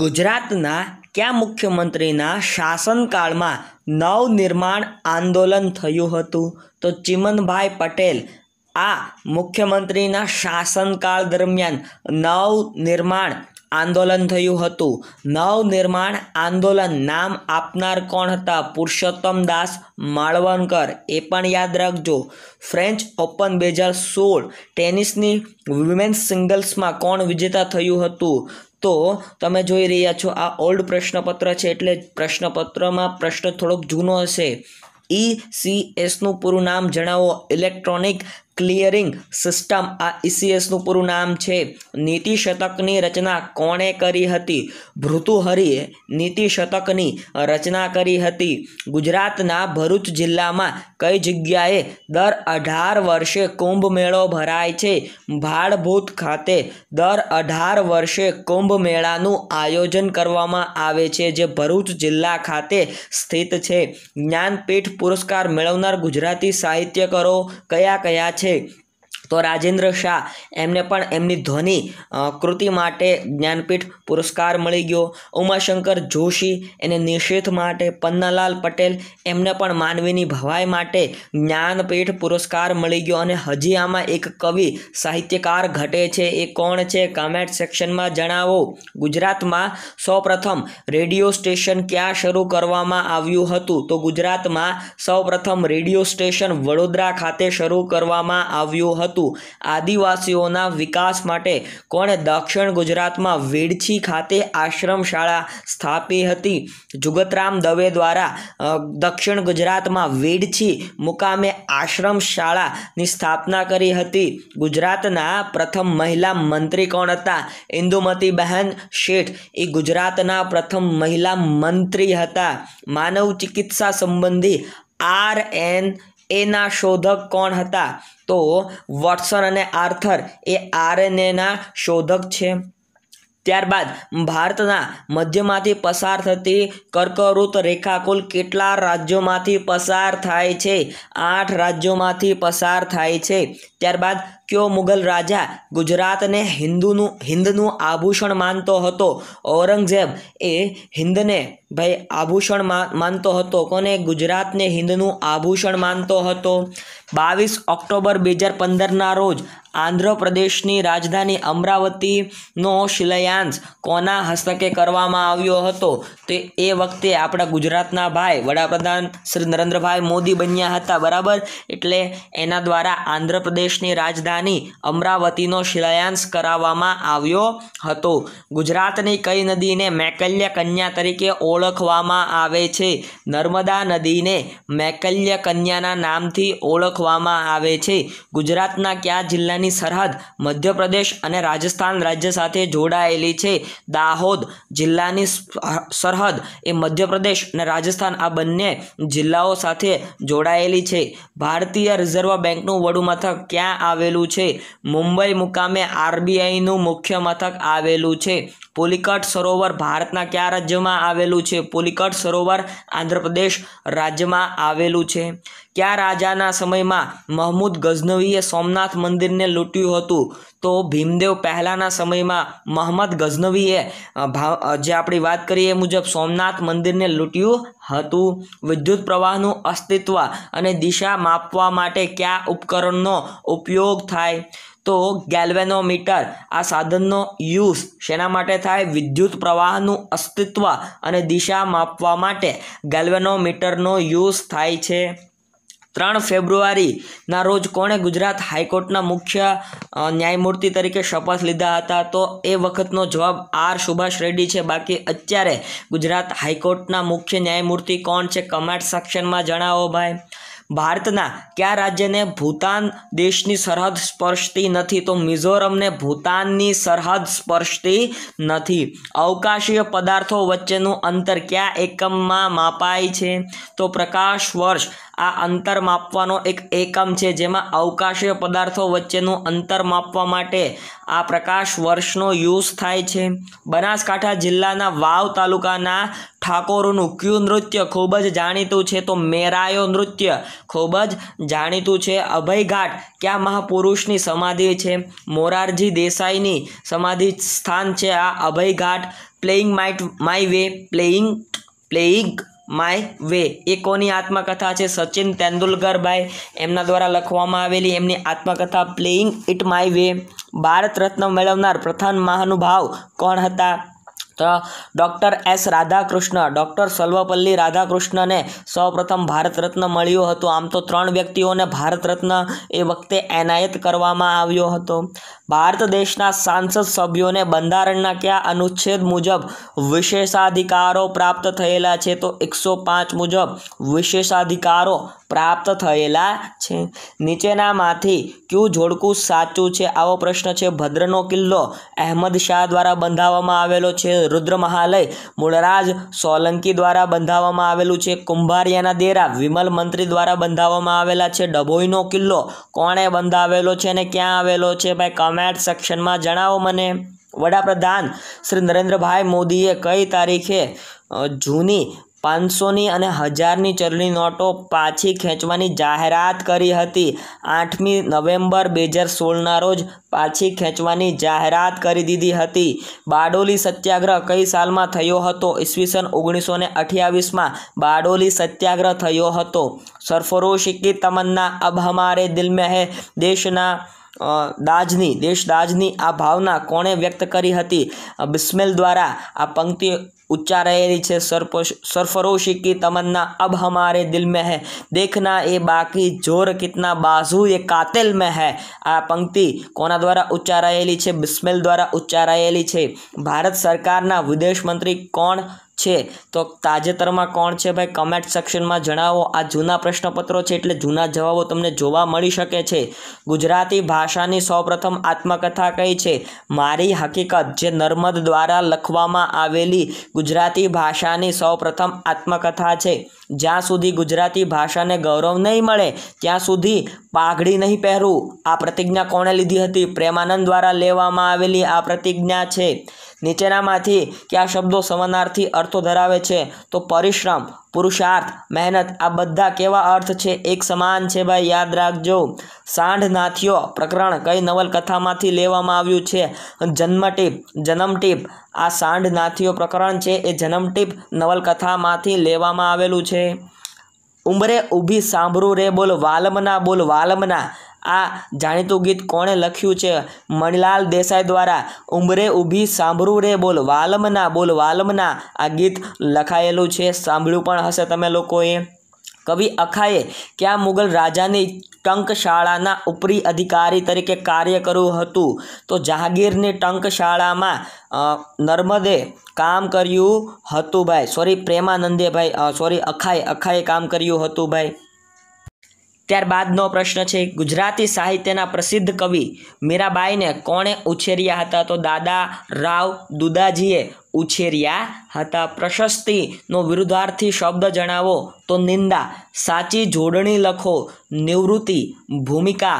ગુજરાતના કયા મુખ્યમંત્રીના શાસનકાળમાં નવનિર્માણ આંદોલન થયું હતું તો ચિમનભાઈ પટેલ આ મુખ્યમંત્રીના શાસનકાળ દરમિયાન નવનિર્માણ આંદોલન થયું હતું નવનિર્માણ આંદોલન નામ આપનાર કોણ હતા પુરુષોત્તમ દાસ માળવણકર એ પણ યાદ રાખજો ફ્રેન્ચ ઓપન બે હજાર સોળ ટેનિસની વિમેન્સ સિંગલ્સમાં કોણ વિજેતા થયું હતું તો તમે જોઈ રહ્યા છો આ ઓલ્ડ પ્રશ્નપત્ર છે એટલે પ્રશ્નપત્રમાં પ્રશ્ન થોડોક જૂનો હશે ઈ સી એસનું પૂરું નામ જણાવો ઇલેક્ટ્રોનિક ક્લિયરિંગ સિસ્ટમ આ ઈસીએસનું e પૂરું નામ છે નીતિ શતકની રચના કોણે કરી હતી ભૃતુહરિએ નીતિ શતકની રચના કરી હતી ગુજરાતના ભરૂચ જિલ્લામાં કઈ જગ્યાએ દર અઢાર વર્ષે કુંભ મેળો ભરાય છે ભાડભૂત ખાતે દર અઢાર વર્ષે કુંભ મેળાનું આયોજન કરવામાં આવે છે જે ભરૂચ જિલ્લા ખાતે સ્થિત છે જ્ઞાનપીઠ પુરસ્કાર મેળવનાર ગુજરાતી સાહિત્યકારો કયા કયા છે છે તો રાજેન્દ્ર શાહ એમને પણ એમની ધ્વનિ કૃતિ માટે જ્ઞાનપીઠ પુરસ્કાર મળી ગયો ઉમાશંકર જોશી એને નિષેધ માટે પન્નાલાલ પટેલ એમને પણ માનવીની ભવાઈ માટે જ્ઞાનપીઠ પુરસ્કાર મળી ગયો અને હજી આમાં એક કવિ સાહિત્યકાર ઘટે છે એ કોણ છે કમેન્ટ સેક્શનમાં જણાવો ગુજરાતમાં સૌપ્રથમ રેડિયો સ્ટેશન ક્યાં શરૂ કરવામાં આવ્યું હતું તો ગુજરાતમાં સૌપ્રથમ રેડિયો સ્ટેશન વડોદરા ખાતે શરૂ કરવામાં આવ્યું હતું હતું આદિવાસીઓના વિકાસ માટે કોણે દક્ષિણ ગુજરાતમાં વેડછી ખાતે આશ્રમ શાળા સ્થાપી હતી જુગતરામ દવે દ્વારા દક્ષિણ ગુજરાતમાં વેડછી મુકામે આશ્રમ શાળાની સ્થાપના કરી હતી ગુજરાતના પ્રથમ મહિલા મંત્રી કોણ હતા ઇન્દુમતી બહેન શેઠ એ ગુજરાતના પ્રથમ મહિલા મંત્રી હતા માનવ ચિકિત્સા સંબંધી આર એન એના શોધક કોણ હતા તો વોટસન અને આર્થર એ આરએનએના શોધક છે ત્યારબાદ ભારતના મધ્યમાંથી પસાર થતી કર્કવૃત રેખા કુલ કેટલા રાજ્યોમાંથી પસાર થાય છે આઠ રાજ્યોમાંથી પસાર થાય છે ત્યારબાદ કયો મુગલ રાજા ગુજરાતને હિન્દુનું હિન્દનું આભૂષણ માનતો હતો ઔરંગઝેબ એ હિન્દને ભાઈ આભૂષણ માનતો હતો કોને ગુજરાતને હિન્દનું આભૂષણ માનતો હતો બાવીસ ઓક્ટોબર બે હજાર પંદરના રોજ આંધ્રપ્રદેશની રાજધાની અમરાવતીનો શિલાયાંશ કોના હસ્તકે કરવામાં આવ્યો હતો તે એ વખતે આપણા ગુજરાતના ભાઈ વડાપ્રધાન શ્રી નરેન્દ્રભાઈ મોદી બન્યા હતા બરાબર એટલે એના દ્વારા આંધ્રપ્રદેશની રાજધાની જિલ્લાની અમરાવતીનો શિલાયાંશ કરાવવામાં આવ્યો હતો ગુજરાતની કઈ નદીને મેકલ્ય કન્યા તરીકે ઓળખવામાં આવે છે નર્મદા નદીને મેકલ્ય કન્યાના નામથી ઓળખવામાં આવે છે ગુજરાતના કયા જિલ્લાની સરહદ મધ્યપ્રદેશ અને રાજસ્થાન રાજ્ય સાથે જોડાયેલી છે દાહોદ જિલ્લાની સરહદ એ મધ્યપ્રદેશ અને રાજસ્થાન આ બંને જિલ્લાઓ સાથે જોડાયેલી છે ભારતીય રિઝર્વ બેંકનું વડુમથક ક્યાં આવેલું છે મુંબઈ મુકામે આરબીઆઈનું મુખ્ય મથક આવેલું છે પોલિકટ સરોવર ભારતના કયા રાજ્યમાં આવેલું છે પોલિકટ સરોવર આંધ્રપ્રદેશ રાજ્યમાં આવેલું છે કયા રાજાના સમયમાં મહમૂદ ગઝનવીએ સોમનાથ મંદિરને લૂંટ્યું હતું તો ભીમદેવ પહેલાંના સમયમાં મહમ્મદ ગઝનવીએ જે આપણી વાત કરીએ મુજબ સોમનાથ મંદિરને લૂંટ્યું હતું વિદ્યુત પ્રવાહનું અસ્તિત્વ અને દિશા માપવા માટે કયા ઉપકરણનો ઉપયોગ થાય તો ગેલ્વેનોમીટર આ સાધનનો યુઝ શેના માટે થાય વિદ્યુત પ્રવાહનું અસ્તિત્વ અને દિશા માપવા માટે ગેલ્વેનોમીટરનો યુઝ થાય છે ત્રણ ફેબ્રુઆરીના રોજ કોણે ગુજરાત હાઈકોર્ટના મુખ્ય ન્યાયમૂર્તિ તરીકે શપથ લીધા હતા તો એ વખતનો જવાબ આર સુભાષ રેડ્ડી છે બાકી અત્યારે ગુજરાત હાઈકોર્ટના મુખ્ય ન્યાયમૂર્તિ કોણ છે કમેન્ટ સેક્શનમાં જણાવો ભાઈ ભારતના કયા રાજ્યને ભૂતાન દેશની સરહદ સ્પર્શતી નથી તો મિઝોરમને ભૂતાનની સરહદ સ્પર્શતી નથી અવકાશીય પદાર્થો વચ્ચેનું અંતર કયા એકમમાં માપાય છે તો પ્રકાશ વર્ષ આ અંતર માપવાનો એક એકમ છે જેમાં અવકાશીય પદાર્થો વચ્ચેનું અંતર માપવા માટે આ પ્રકાશ વર્ષનો યુઝ થાય છે બનાસકાંઠા જિલ્લાના વાવ તાલુકાના ઠાકોરોનું ક્યુ નૃત્ય ખૂબ જ જાણીતું છે તો મેરાયો નૃત્ય ખૂબ જ જાણીતું છે અભયઘાટ ક્યાં મહાપુરુષની સમાધિ છે મોરારજી દેસાઈની સમાધિ સ્થાન છે આ Abhayghat playing might my way playing playing my way એ કોની આત્મકથા છે સચિન તેંડુલકરભાઈ એમના દ્વારા લખવામાં આવેલી એમની આત્મકથા playing it my way Bharat Ratna મેળવનાર પ્રથમ મહાનુભાવ કોણ હતા તો doctor S Radhakrishna doctor Sarvepalli રાધાકૃષ્ણને સૌપ્રથમ ભારત રત્ન મળ્યો હતો આમ તો ત્રણ વ્યક્તિઓને ભારત રત્ન એ વખતે એનાયત કરવામાં આવ્યો હતો ભારત દેશના સાંસદ સભ્યોને બંધારણના કયા અનુચ્છેદ મુજબ વિશેષાધિકારો પ્રાપ્ત થયેલા છે તો એકસો પાંચ મુજબ વિશેષાધિકારો પ્રાપ્ત થયેલા છે નીચેનામાંથી કયું જોડકું સાચું છે આવો પ્રશ્ન છે ભદ્રનો કિલ્લો અહેમદ શાહ દ્વારા બંધાવવામાં આવેલો છે રુદ્ર મહાલય મૂળરાજ સોલંકી દ્વારા બંધાવવામાં આવેલું છે કુંભારિયાના દેરા વિમલ મંત્રી દ્વારા બંધાવવામાં આવેલા છે ડભોઈનો કિલ્લો કોણે બંધાવેલો છે અને ક્યાં આવેલો છે ભાઈ કમેન્ટ સેક્શનમાં જણાવો મને વડાપ્રધાન શ્રી નરેન્દ્રભાઈ મોદીએ કઈ તારીખે જૂની પાંચસોની અને હજારની ચલણી નોટો પાછી ખેંચવાની જાહેરાત કરી હતી આઠમી નવેમ્બર બે હજાર સોળના રોજ પાછી ખેંચવાની જાહેરાત કરી દીધી હતી બારડોલી સત્યાગ્રહ કઈ સાલમાં થયો હતો ઈસવીસન ઓગણીસો ને અઠ્યાવીસમાં બારડોલી સત્યાગ્રહ થયો હતો સરફરો શિકી તમન્ના અબ હમારે દિલ મેં દેશના દાજની દેશ દાજની આ ભાવના કોણે વ્યક્ત કરી હતી બિસ્મેલ દ્વારા આ પંક્તિ ઉચ્ચારાયેલી છે સરપોશ સરફરોશી કી તમન્ના અબ હમારે દિલ મેં હૈ દેખના એ બાકી જોર કિતના બાજુ એ કાતિલ મેં હૈ આ પંક્તિ કોના દ્વારા ઉચ્ચારાયેલી છે બિસ્મેલ દ્વારા ઉચ્ચારાયેલી છે ભારત સરકારના વિદેશ મંત્રી કોણ છે તો તાજેતરમાં કોણ છે ભાઈ કમેન્ટ સેક્શનમાં જણાવો આ જૂના પ્રશ્નપત્રો છે એટલે જૂના જવાબો તમને જોવા મળી શકે છે ગુજરાતી ભાષાની સૌપ્રથમ આત્મકથા કઈ છે મારી હકીકત જે નર્મદ દ્વારા લખવામાં આવેલી ગુજરાતી ભાષાની સૌપ્રથમ આત્મકથા છે જ્યાં સુધી ગુજરાતી ભાષાને ગૌરવ નહીં મળે ત્યાં સુધી પાઘડી નહીં પહેરવું આ પ્રતિજ્ઞા કોણે લીધી હતી પ્રેમાનંદ દ્વારા લેવામાં આવેલી આ પ્રતિજ્ઞા છે નીચેનામાંથી કે આ શબ્દો સમાનાર્થી અર્થો ધરાવે છે તો પરિશ્રમ પુરુષાર્થ મહેનત આ બધા કેવા અર્થ છે એક સમાન છે ભાઈ યાદ રાખજો સાંઢ નાથીઓ પ્રકરણ કઈ નવલકથામાંથી લેવામાં આવ્યું છે જન્મટીપ જન્મટીપ આ સાંઢ નાથીઓ પ્રકરણ છે એ જન્મટીપ નવલકથામાંથી લેવામાં આવેલું છે ઉંબરે ઊભી સાંભળું રે બોલ વાલમના બોલ વાલમના આ જાણીતું ગીત કોણે લખ્યું છે મણિલાલ દેસાઈ દ્વારા ઉંબરે ઊભી સાંભળું રે બોલ વાલમના બોલ વાલમના આ ગીત લખાયેલું છે સાંભળ્યું પણ હશે તમે લોકોએ કવિ અખાએ ક્યાં મુગલ રાજાની ટંકશાળાના ઉપરી અધિકારી તરીકે કાર્ય કર્યું હતું તો જહાંગીરની ટંકશાળામાં નર્મદે કામ કર્યું હતું ભાઈ સોરી પ્રેમાનંદે ભાઈ સોરી અખાએ અખાએ કામ કર્યું હતું ભાઈ ત્યારબાદનો પ્રશ્ન છે ગુજરાતી સાહિત્યના પ્રસિદ્ધ કવિ મીરાબાઈને કોણે ઉછેર્યા હતા તો દાદા રાવ દુદાજીએ ઉછેર્યા હતા પ્રશસ્તિનો વિરુદ્ધાર્થી શબ્દ જણાવો તો નિંદા સાચી જોડણી લખો નિવૃત્તિ ભૂમિકા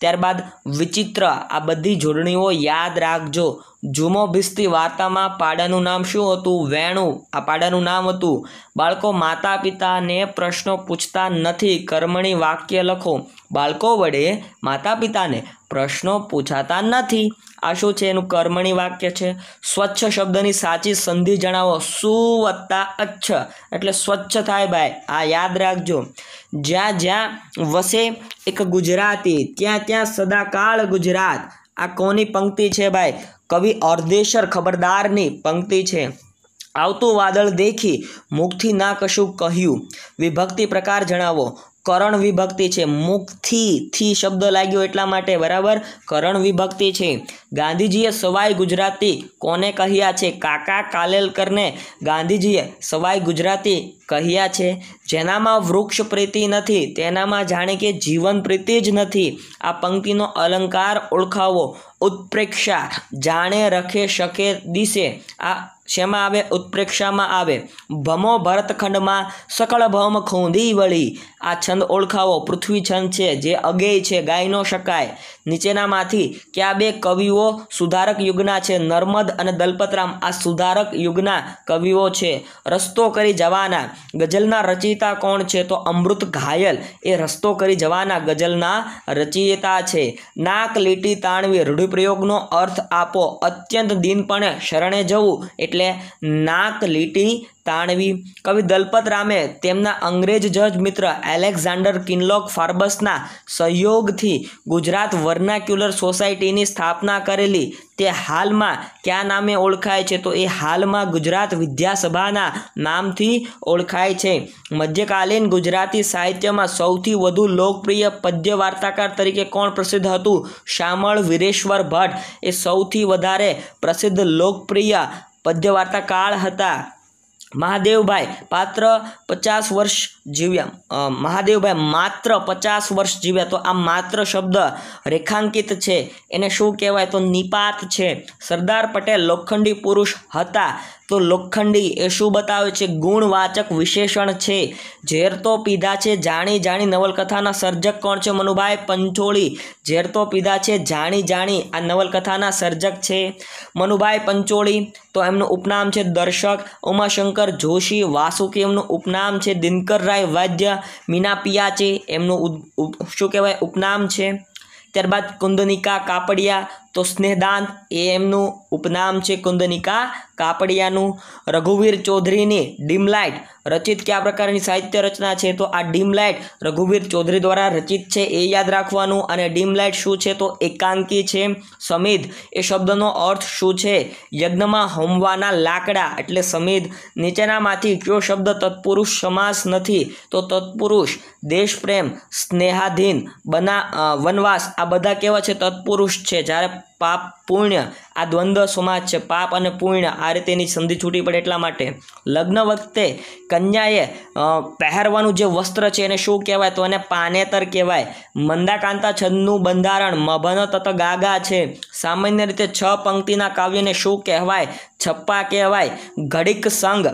ત્યારબાદ વિચિત્ર આ બધી જોડણીઓ યાદ રાખજો જુમો ભીસ્તી વાર્તામાં પાડાનું નામ શું હતું વેણું આ પાડાનું નામ હતું બાળકો માતા પિતાને પ્રશ્નો પૂછતા નથી કર્મણી વાક્ય લખો બાળકો વડે માતા પિતાને પ્રશ્નો પૂછાતા નથી આ શું છે એનું કર્મણી વાક્ય છે સ્વચ્છ શબ્દની સાચી સંધિ જણાવો સુ વત્તા અચ્છ એટલે સ્વચ્છ થાય ભાઈ આ યાદ રાખજો જ્યાં જ્યાં વસે એક ગુજરાતી ત્યાં ત્યાં સદાકાળ ગુજરાત આ કોની પંક્તિ છે ભાઈ કવિ અર્ધેશ્વર ખબરદારની પંક્તિ છે આવતું વાદળ દેખી મુખથી ના કશું કહ્યું વિભક્તિ પ્રકાર જણાવો કરણ વિભક્તિ છે મુખથી થી શબ્દ લાગ્યો એટલા માટે બરાબર કરણ વિભક્તિ છે ગાંધીજીએ સવાઈ ગુજરાતી કોને કહ્યા છે કાકા કાલેલકરને ગાંધીજીએ સવાઈ ગુજરાતી કહ્યા છે જેનામાં વૃક્ષ પ્રીતિ નથી તેનામાં જાણે કે જીવન પ્રીતિ જ નથી આ પંક્તિનો અલંકાર ઓળખાવો ઉત્પ્રેક્ષા જાણે રખે શકે દિશે આ શેમાં આવે ઉત્પ્રેક્ષામાં આવે ભમો ભરતખંડમાં સકળ ભમ ખૂંદી વળી આ છંદ ઓળખાવો પૃથ્વી છંદ છે જે અગેય છે ગાઈ ન શકાય નીચેનામાંથી ક્યાં બે કવિઓ સુધારક યુગના છે નર્મદ અને દલપતરામ આ સુધારક યુગના કવિઓ છે રસ્તો કરી જવાના ગઝલના રચયિતા કોણ છે તો અમૃત ઘાયલ એ રસ્તો કરી જવાના ગઝલના રચયિતા છે નાક લીટી તાણવી રૂઢિપ્રયોગનો અર્થ આપો અત્યંત દિનપણે શરણે જવું એટલે એટલે નાક લીટી તાણવી કવિ દલપત રામે તેમના અંગ્રેજ જજ મિત્ર એલેક્ઝાન્ડર કિનલોક ફાર્બસના સહયોગથી ગુજરાત વર્નાક્યુલર સોસાયટીની સ્થાપના કરેલી તે હાલમાં કયા નામે ઓળખાય છે તો એ હાલમાં ગુજરાત વિદ્યાસભાના નામથી ઓળખાય છે મધ્યકાલીન ગુજરાતી સાહિત્યમાં સૌથી વધુ લોકપ્રિય પદ્ય વાર્તાકાર તરીકે કોણ પ્રસિદ્ધ હતું શામળ વીરેશ્વર ભટ્ટ એ સૌથી વધારે પ્રસિદ્ધ લોકપ્રિય પદ્યવાર્તા કાળ હતા મહાદેવભાઈ પાત્ર પચાસ વર્ષ જીવ્યા મહાદેવભાઈ માત્ર પચાસ વર્ષ જીવ્યા તો આ માત્ર શબ્દ રેખાંકિત છે એને શું કહેવાય તો નિપાત છે સરદાર પટેલ લોખંડી પુરુષ હતા તો લોખંડી એ શું બતાવે છે ગુણવાચક વિશેષણ છે ઝેરતો પીધા છે જાણી જાણી નવલકથાના સર્જક કોણ છે મનુભાઈ પંચોળી ઝેરતો તો પીધા છે જાણી જાણી આ નવલકથાના સર્જક છે મનુભાઈ પંચોળી તો એમનું ઉપનામ છે દર્શક ઉમાશંકર જોશી વાસુકી એમનું ઉપનામ છે દિનકર સિવાય વાદ્ય મીનાપિયા છે એમનું શું કહેવાય ઉપનામ છે ત્યારબાદ કુંદનિકા કાપડિયા તો સ્નેહદાંત એ એમનું ઉપનામ છે કુંદનિકા કાપડિયાનું રઘુવીર ચૌધરીની ડીમલાઇટ રચિત કયા પ્રકારની સાહિત્ય રચના છે તો આ ડીમલાઇટ રઘુવીર ચૌધરી દ્વારા રચિત છે એ યાદ રાખવાનું અને ડીમલાઇટ શું છે તો એકાંકી છે સમિધ એ શબ્દનો અર્થ શું છે યજ્ઞમાં હોમવાના લાકડા એટલે સમિધ નીચેનામાંથી કયો શબ્દ તત્પુરુષ સમાસ નથી તો તત્પુરુષ દેશપ્રેમ સ્નેહાધીન બના વનવાસ આ બધા કેવા છે તત્પુરુષ છે જ્યારે પાપ પુણ્ય આ દ્વંદ્વ સમાજ છે પાપ અને પુણ્ય આ રીતે એની સંધિ છૂટી પડે એટલા માટે લગ્ન વખતે કન્યાએ પહેરવાનું જે વસ્ત્ર છે એને શું કહેવાય તો એને પાનેતર કહેવાય મંદાકાંતા છંદનું બંધારણ મભન તત ગાગા છે સામાન્ય રીતે છ પંક્તિના કાવ્યને શું કહેવાય છપ્પા કહેવાય ઘડીક સંઘ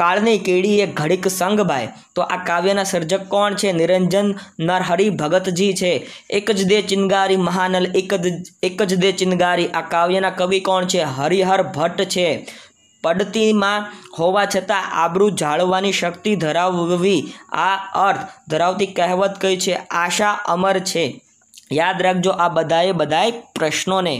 કાળની કીડીએ ઘડીક સંઘભાઈ તો આ કાવ્યના સર્જક કોણ છે નિરંજન નરહરિ ભગતજી છે એક જ દે ચિનગારી મહાનલ એક જ એક જ દે ચિનગારી આ કાવ્યના કવિ કોણ છે હરિહર ભટ્ટ છે પડતીમાં હોવા છતાં આબરૂ જાળવવાની શક્તિ ધરાવવી આ અર્થ ધરાવતી કહેવત કઈ છે આશા અમર છે યાદ રાખજો આ બધાએ બધાએ પ્રશ્નોને